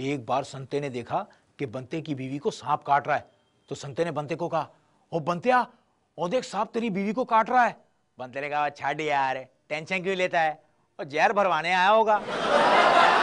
एक बार संते ने देखा कि बंते की बीवी को सांप काट रहा है तो संते ने बंते को कहा ओ बंतिया और देख सांप तेरी बीवी को काट रहा है बंते ने कहा छाड़ यार टेंशन क्यों लेता है और जहर भरवाने आया होगा